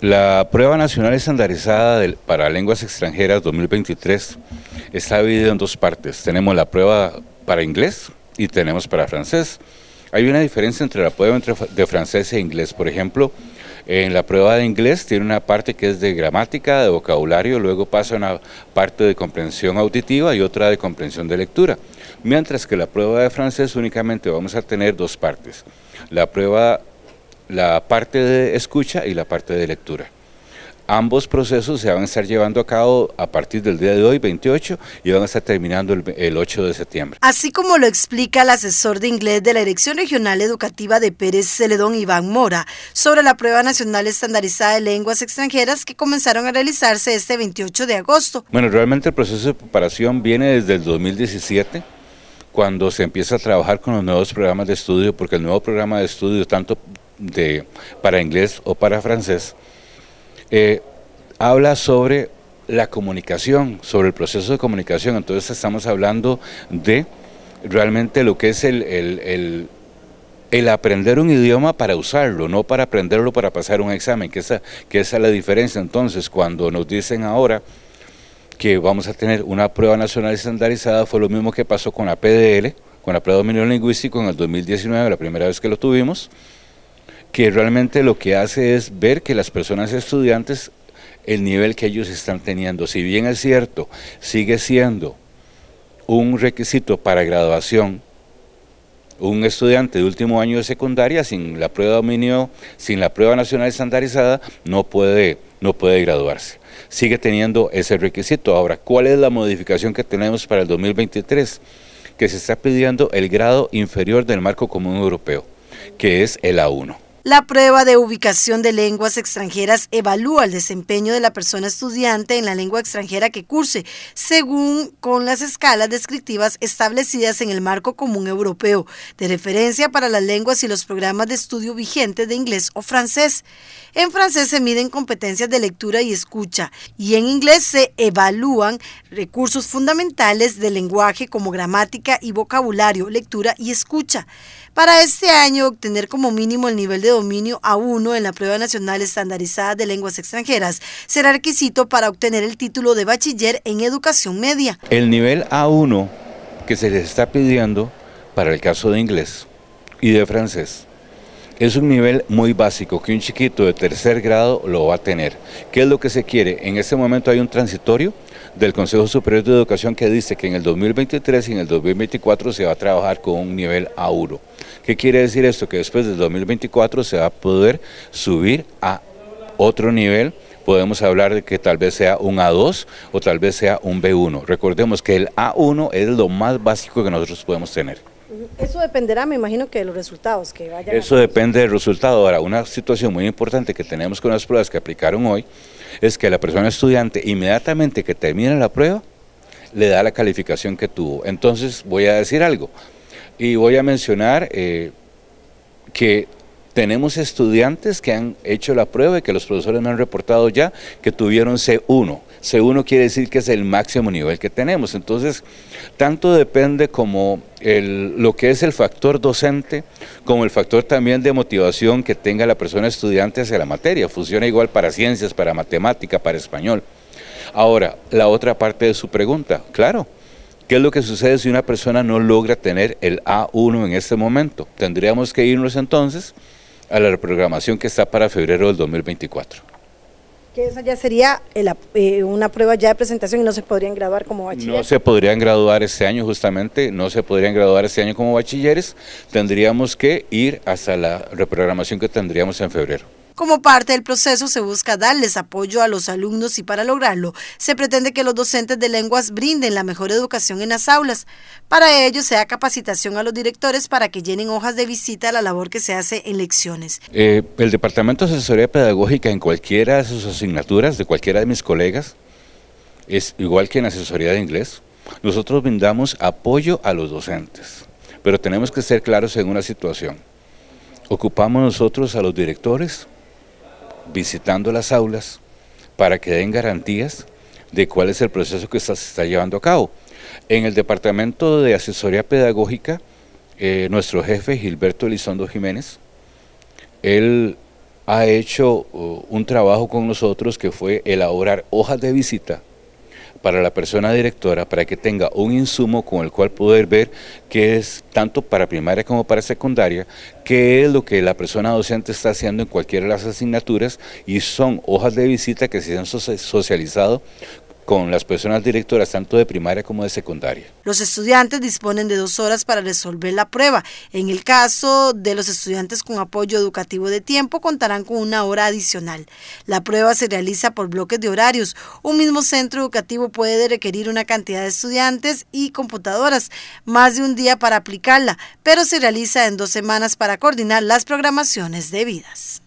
La prueba nacional estandarizada para lenguas extranjeras 2023 está dividida en dos partes. Tenemos la prueba para inglés y tenemos para francés. Hay una diferencia entre la prueba de francés e inglés. Por ejemplo, en la prueba de inglés tiene una parte que es de gramática, de vocabulario, luego pasa una parte de comprensión auditiva y otra de comprensión de lectura. Mientras que la prueba de francés únicamente vamos a tener dos partes. La prueba la parte de escucha y la parte de lectura. Ambos procesos se van a estar llevando a cabo a partir del día de hoy, 28, y van a estar terminando el, 8 de septiembre. Así como lo explica el asesor de inglés de la Dirección Regional Educativa de Pérez Celedón, Iván Mora, sobre la prueba nacional estandarizada de lenguas extranjeras que comenzaron a realizarse este 28 de agosto. Bueno, realmente el proceso de preparación viene desde el 2017 cuando se empieza a trabajar con los nuevos programas de estudio, porque el nuevo programa de estudio, tanto de, para inglés o para francés, eh, habla sobre la comunicación, sobre el proceso de comunicación. Entonces estamos hablando de realmente lo que es el, aprender un idioma para usarlo, no para aprenderlo para pasar un examen, que esa, que esa es la diferencia. Entonces, cuando nos dicen ahora que vamos a tener una prueba nacional estandarizada, fue lo mismo que pasó con la PDL, con la prueba de dominio lingüístico en el 2019, la primera vez que lo tuvimos que realmente lo que hace es ver que las personas estudiantes, el nivel que ellos están teniendo, si bien es cierto, sigue siendo un requisito para graduación, un estudiante de último año de secundaria sin la prueba de dominio, sin la prueba nacional estandarizada, no puede, no puede graduarse. Sigue teniendo ese requisito. Ahora, ¿cuál es la modificación que tenemos para el 2023? Que se está pidiendo el grado inferior del marco común europeo, que es el A1. La prueba de ubicación de lenguas extranjeras evalúa el desempeño de la persona estudiante en la lengua extranjera que curse, según con las escalas descriptivas establecidas en el marco común europeo, de referencia para las lenguas y los programas de estudio vigentes de inglés o francés. En francés se miden competencias de lectura y escucha, y en inglés se evalúan recursos fundamentales del lenguaje como gramática y vocabulario, lectura y escucha. Para este año, obtener como mínimo el nivel de dominio A1 en la prueba nacional estandarizada de lenguas extranjeras será requisito para obtener el título de bachiller en educación media. El nivel A1 que se les está pidiendo para el caso de inglés y de francés es un nivel muy básico que un chiquito de tercer grado lo va a tener. ¿Qué es lo que se quiere? En este momento hay un transitorio del Consejo Superior de Educación que dice que en el 2023 y en el 2024 se va a trabajar con un nivel A1. ¿Qué quiere decir esto? Que después del 2024 se va a poder subir a otro nivel podemos hablar de que tal vez sea un A2 o tal vez sea un B1. Recordemos que el A1 es lo más básico que nosotros podemos tener. Eso dependerá, me imagino, que de los resultados que vayan Eso depende del resultado. Ahora, una situación muy importante que tenemos con las pruebas que aplicaron hoy es que la persona estudiante, inmediatamente que termina la prueba, le da la calificación que tuvo. Entonces, voy a decir algo y voy a mencionar eh, que tenemos estudiantes que han hecho la prueba y que los profesores me han reportado ya que tuvieron C1. C1 quiere decir que es el máximo nivel que tenemos. Entonces, tanto depende como el, lo que es el factor docente, como el factor también de motivación que tenga la persona estudiante hacia la materia. Funciona igual para ciencias, para matemática, para español. Ahora, la otra parte de su pregunta, claro, ¿Qué es lo que sucede si una persona no logra tener el A1 en este momento? Tendríamos que irnos entonces a la reprogramación que está para febrero del 2024. Que esa ya sería eh, eh, una prueba ya de presentación y no se podrían graduar como bachilleres. No se podrían graduar este año justamente, no se podrían graduar este año como bachilleres, tendríamos que ir hasta la reprogramación que tendríamos en febrero. Como parte del proceso se busca darles apoyo a los alumnos y para lograrlo se pretende que los docentes de lenguas brinden la mejor educación en las aulas. Para ello se da capacitación a los directores para que llenen hojas de visita a la labor que se hace en lecciones. Eh, el Departamento de Asesoría Pedagógica en cualquiera de sus asignaturas, de cualquiera de mis colegas, es igual que en asesoría de inglés, nosotros brindamos apoyo a los docentes, pero tenemos que ser claros en una situación. Ocupamos nosotros a los directores visitando las aulas para que den garantías de cuál es el proceso que se está llevando a cabo. En el Departamento de Asesoría Pedagógica, eh, nuestro jefe Gilberto Elizondo Jiménez, él ha hecho uh, un trabajo con nosotros que fue elaborar hojas de visita para la persona directora para que tenga un insumo con el cual poder ver qué es tanto para primaria como para secundaria, qué es lo que la persona docente está haciendo en cualquiera de las asignaturas y son hojas de visita que se han socializado con las personas directoras tanto de primaria como de secundaria. Los estudiantes disponen de dos horas para resolver la prueba. En el caso de los estudiantes con apoyo educativo de tiempo, contarán con una hora adicional. La prueba se realiza por bloques de horarios. Un mismo centro educativo puede requerir una cantidad de estudiantes y computadoras, más de un día para aplicarla, pero se realiza en dos semanas para coordinar las programaciones debidas.